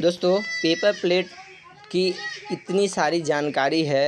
दोस्तों paper plate की इतनी सारी जानकारी है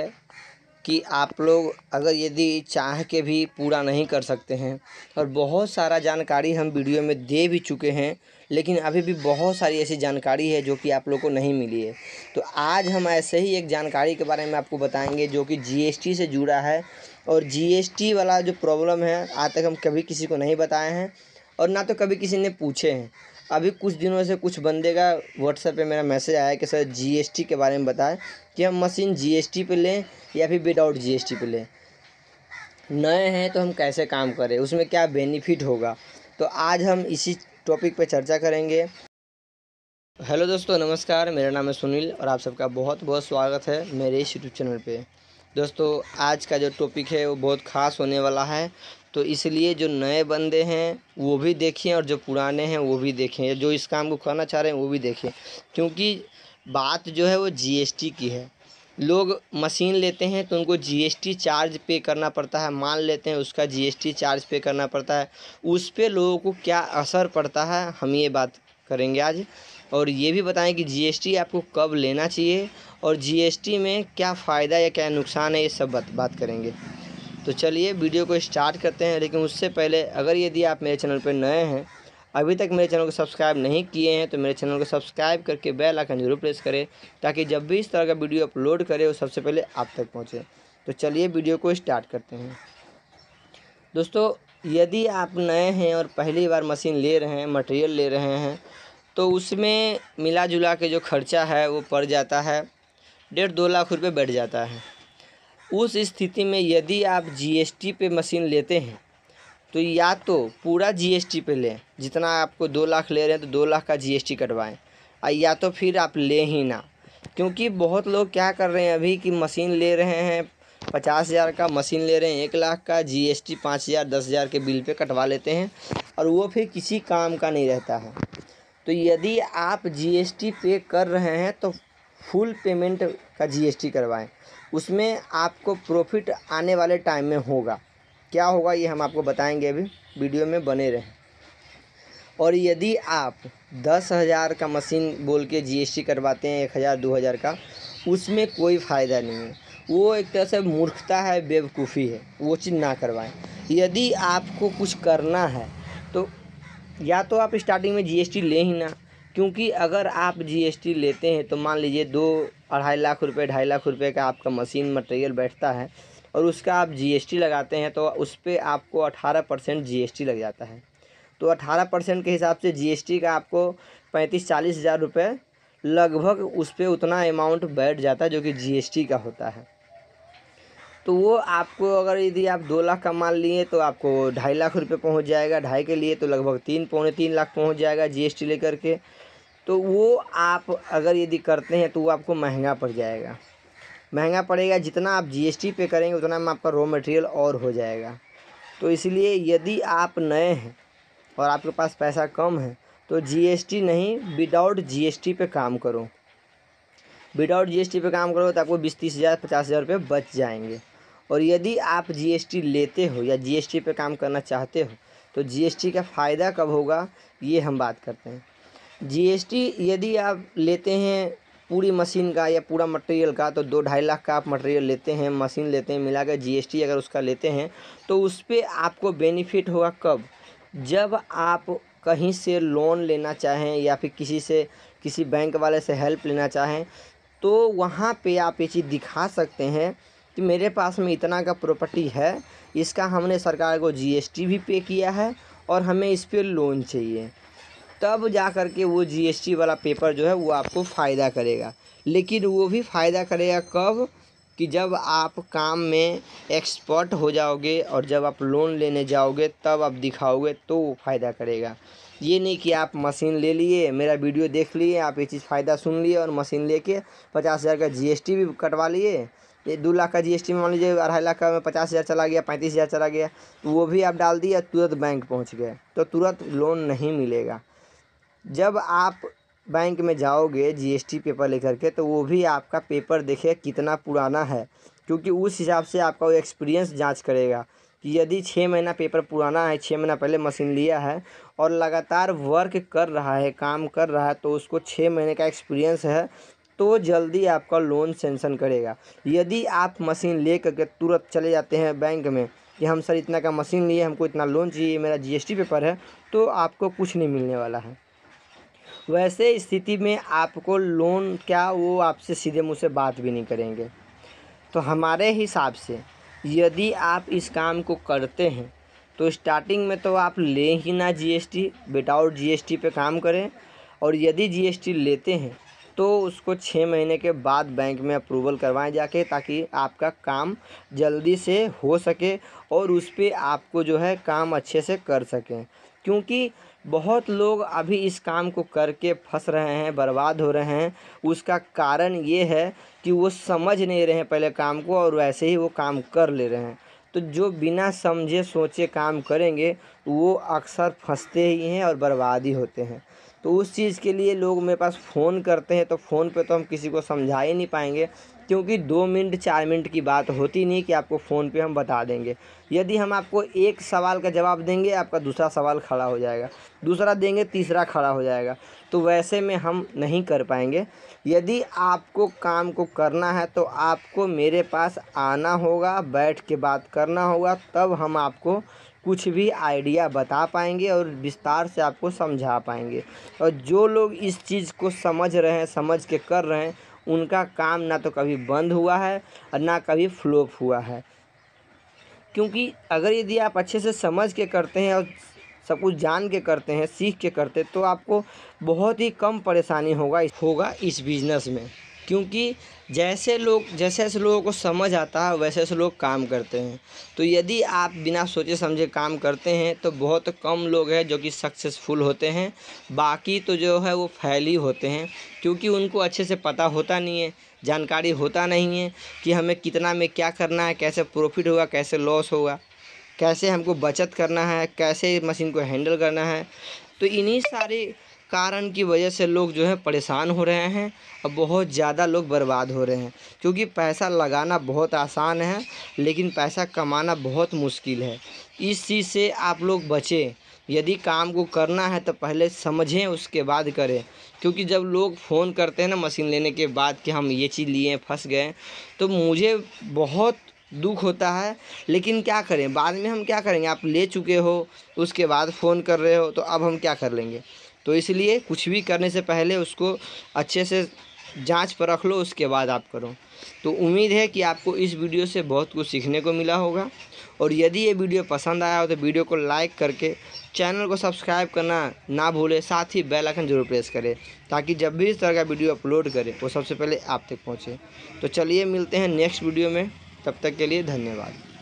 कि आप लोग अगर यदि चाह के भी पूरा नहीं कर सकते हैं और बहुत सारा जानकारी हम वीडियो में दे भी चुके हैं लेकिन अभी भी बहुत सारी ऐसी जानकारी है जो कि आप लोग को नहीं मिली है तो आज हम ऐसे ही एक जानकारी के बारे में आपको बताएंगे जो कि जीएसटी से जुड़ा है और जीएसटी वाला जो प्रॉब्लम है आज तक हम कभी किसी को नहीं बताए हैं और ना तो कभी किसी ने पूछे हैं अभी कुछ दिनों से कुछ बंदे का व्हाट्सएप पे मेरा मैसेज आया कि सर जीएसटी के बारे में बताएं कि हम मशीन जीएसटी पे लें या फिर विदाउट जीएसटी पे लें नए हैं तो हम कैसे काम करें उसमें क्या बेनिफिट होगा तो आज हम इसी टॉपिक पे चर्चा करेंगे हेलो दोस्तों नमस्कार मेरा नाम है सुनील और आप सबका बहुत बहुत स्वागत है मेरे इस यूट्यूब चैनल पर दोस्तों आज का जो टॉपिक है वो बहुत ख़ास होने वाला है तो इसलिए जो नए बंदे हैं वो भी देखें और जो पुराने हैं वो भी देखें जो इस काम को करना चाह रहे हैं वो भी देखें क्योंकि बात जो है वो जीएसटी की है लोग मशीन लेते हैं तो उनको जीएसटी चार्ज पे करना पड़ता है मान लेते हैं उसका जीएसटी चार्ज पे करना पड़ता है उस पर लोगों को क्या असर पड़ता है हम ये बात करेंगे आज और ये भी बताएं कि जीएसटी आपको कब लेना चाहिए और जीएसटी में क्या फ़ायदा या क्या नुकसान है ये सब बात बात करेंगे तो चलिए वीडियो को स्टार्ट करते हैं लेकिन उससे पहले अगर यदि आप मेरे चैनल पर नए हैं अभी तक मेरे चैनल को सब्सक्राइब नहीं किए हैं तो मेरे चैनल को सब्सक्राइब करके बेल आइकन जरूर प्रेस करें ताकि जब भी इस तरह का वीडियो अपलोड करें वो सबसे पहले आप तक पहुंचे तो चलिए वीडियो को स्टार्ट करते हैं दोस्तों यदि आप नए हैं और पहली बार मशीन ले रहे हैं मटेरियल ले रहे हैं तो उसमें मिला जुला के जो खर्चा है वो पड़ जाता है डेढ़ दो लाख रुपये बैठ जाता है उस स्थिति में यदि आप जीएसटी पे मशीन लेते हैं तो या तो पूरा जीएसटी पे लें जितना आपको दो लाख ले रहे हैं तो दो लाख का जीएसटी कटवाएं और या तो फिर आप ले ही ना क्योंकि बहुत लोग क्या कर रहे हैं अभी कि मशीन ले रहे हैं पचास हज़ार का मशीन ले रहे हैं एक लाख का जीएसटी पाँच हज़ार दस हज़ार के बिल पे कटवा लेते हैं और वो फिर किसी काम का नहीं रहता है तो यदि आप जीएसटी पे कर रहे हैं तो फुल पेमेंट का जीएसटी करवाएं उसमें आपको प्रॉफिट आने वाले टाइम में होगा क्या होगा ये हम आपको बताएंगे अभी वीडियो में बने रहें और यदि आप दस हज़ार का मशीन बोल के जी करवाते हैं एक हज़ार दो हज़ार का उसमें कोई फ़ायदा नहीं है वो एक तरह से मूर्खता है बेवकूफ़ी है वो चीज़ ना करवाएं यदि आपको कुछ करना है तो या तो आप स्टार्टिंग में जीएसटी ले ही ना क्योंकि अगर आप जीएसटी लेते हैं तो मान लीजिए दो अढ़ाई लाख रुपए ढाई लाख रुपए का आपका मशीन मटेरियल बैठता है और उसका आप जीएसटी लगाते हैं तो उस पर आपको अठारह परसेंट जी लग जाता है तो अठारह परसेंट के हिसाब से जीएसटी का आपको पैंतीस चालीस हज़ार रुपये लगभग उस पर उतना अमाउंट बैठ जाता है जो कि जीएसटी का होता है तो वो आपको अगर यदि आप दो लाख का माल लिए तो आपको ढाई लाख रुपए पहुंच जाएगा ढाई के लिए तो लगभग तीन पौने तीन लाख पहुंच जाएगा जीएसटी लेकर के तो वो आप अगर यदि करते हैं तो वो आपको महंगा पड़ जाएगा महंगा पड़ेगा जितना आप जीएसटी पे करेंगे उतना में आपका रॉ मटेरियल और हो जाएगा तो इसलिए यदि आप नए हैं और आपके पास पैसा कम है तो जीएसटी नहीं विदाउट जीएसटी पे काम करो विदाउट जीएसटी पे काम करो तो आपको बीस तीस हज़ार पचास हज़ार रुपये बच जाएंगे और यदि आप जीएसटी लेते हो या जीएसटी पे काम करना चाहते हो तो जीएसटी का फ़ायदा कब होगा ये हम बात करते हैं जी एस टी यदि आप लेते हैं पूरी मशीन का या पूरा मटेरियल का तो दो ढाई लाख का आप मटेरियल लेते हैं मशीन लेते हैं मिला कर जी एस टी अगर उसका लेते हैं तो उस पर आपको बेनिफिट होगा कब जब आप कहीं से लोन लेना चाहें या फिर किसी से किसी बैंक वाले से हेल्प लेना चाहें तो वहाँ पे आप ये चीज़ दिखा सकते हैं कि मेरे पास में इतना का प्रॉपर्टी है इसका हमने सरकार को जीएसटी भी पे किया है और हमें इस पर लोन चाहिए तब जा कर के वो जीएसटी वाला पेपर जो है वो आपको फ़ायदा करेगा लेकिन वो भी फ़ायदा करेगा कब कि जब आप काम में एक्सपर्ट हो जाओगे और जब आप लोन लेने जाओगे तब आप दिखाओगे तो वो फ़ायदा करेगा ये नहीं कि आप मशीन ले लिए मेरा वीडियो देख लिए आप ये चीज़ फ़ायदा सुन लिए और मशीन लेके पचास हज़ार का जीएसटी भी कटवा लिए ये दो लाख का जीएसटी में मान लीजिए अढ़ाई लाख का में पचास हज़ार चला गया पैंतीस हज़ार चला गया तो वो भी आप डाल दिया तुरंत बैंक पहुंच गए तो तुरंत लोन नहीं मिलेगा जब आप बैंक में जाओगे जीएसटी पेपर लेकर के तो वो भी आपका पेपर देखे कितना पुराना है क्योंकि उस हिसाब से आपका वो एक्सपीरियंस जांच करेगा कि यदि छः महीना पेपर पुराना है छः महीना पहले मशीन लिया है और लगातार वर्क कर रहा है काम कर रहा है तो उसको छः महीने का एक्सपीरियंस है तो जल्दी आपका लोन सेंसन करेगा यदि आप मशीन ले करके तुरंत चले जाते हैं बैंक में कि हम सर इतना का मशीन लिए हमको इतना लोन चाहिए मेरा जीएसटी पेपर है तो आपको कुछ नहीं मिलने वाला है वैसे स्थिति में आपको लोन क्या वो आपसे सीधे मुँह से बात भी नहीं करेंगे तो हमारे हिसाब से यदि आप इस काम को करते हैं तो स्टार्टिंग में तो आप ले ही ना जीएसटी विदाउट जीएसटी पे काम करें और यदि जीएसटी लेते हैं तो उसको छः महीने के बाद बैंक में अप्रूवल करवाएं जाके ताकि आपका काम जल्दी से हो सके और उस पर आपको जो है काम अच्छे से कर सकें क्योंकि बहुत लोग अभी इस काम को करके फंस रहे हैं बर्बाद हो रहे हैं उसका कारण ये है कि वो समझ नहीं रहे हैं पहले काम को और वैसे ही वो काम कर ले रहे हैं तो जो बिना समझे सोचे काम करेंगे वो अक्सर फंसते ही हैं और बर्बाद ही होते हैं तो उस चीज़ के लिए लोग मेरे पास फ़ोन करते हैं तो फ़ोन पे तो हम किसी को समझा ही नहीं पाएंगे क्योंकि दो मिनट चार मिनट की बात होती नहीं कि आपको फ़ोन पे हम बता देंगे यदि हम आपको एक सवाल का जवाब देंगे आपका दूसरा सवाल खड़ा हो जाएगा दूसरा देंगे तीसरा खड़ा हो जाएगा तो वैसे में हम नहीं कर पाएंगे यदि आपको काम को करना है तो आपको मेरे पास आना होगा बैठ के बात करना होगा तब हम आपको कुछ भी आइडिया बता पाएंगे और विस्तार से आपको समझा पाएंगे और जो लोग इस चीज़ को समझ रहे हैं समझ के कर रहे हैं उनका काम ना तो कभी बंद हुआ है और ना कभी फ्लोप हुआ है क्योंकि अगर यदि आप अच्छे से समझ के करते हैं और सब कुछ जान के करते हैं सीख के करते तो आपको बहुत ही कम परेशानी होगा होगा इस बिज़नेस में क्योंकि जैसे लोग जैसे जैसे लोगों को समझ आता है वैसे वैसे लोग काम करते हैं तो यदि आप बिना सोचे समझे काम करते हैं तो बहुत कम लोग हैं जो कि सक्सेसफुल होते हैं बाकी तो जो है वो फैल ही होते हैं क्योंकि उनको अच्छे से पता होता नहीं है जानकारी होता नहीं है कि हमें कितना में क्या करना है कैसे प्रॉफिट होगा कैसे लॉस होगा कैसे हमको बचत करना है कैसे मशीन को हैंडल करना है तो इन्हीं सारे कारण की वजह से लोग जो है परेशान हो रहे हैं और बहुत ज़्यादा लोग बर्बाद हो रहे हैं क्योंकि पैसा लगाना बहुत आसान है लेकिन पैसा कमाना बहुत मुश्किल है इस चीज़ से आप लोग बचें यदि काम को करना है तो पहले समझें उसके बाद करें क्योंकि जब लोग फ़ोन करते हैं ना मशीन लेने के बाद कि हम ये चीज़ लिए फंस गए तो मुझे बहुत दुख होता है लेकिन क्या करें बाद में हम क्या करेंगे आप ले चुके हो उसके बाद फ़ोन कर रहे हो तो अब हम क्या कर लेंगे तो इसलिए कुछ भी करने से पहले उसको अच्छे से जांच पर रख लो उसके बाद आप करो तो उम्मीद है कि आपको इस वीडियो से बहुत कुछ सीखने को मिला होगा और यदि ये वीडियो पसंद आया हो तो वीडियो को लाइक करके चैनल को सब्सक्राइब करना ना भूलें साथ ही बेल आइकन जरूर प्रेस करें ताकि जब भी इस तरह का वीडियो अपलोड करें वो सबसे पहले आप तक पहुँचे तो चलिए मिलते हैं नेक्स्ट वीडियो में तब तक के लिए धन्यवाद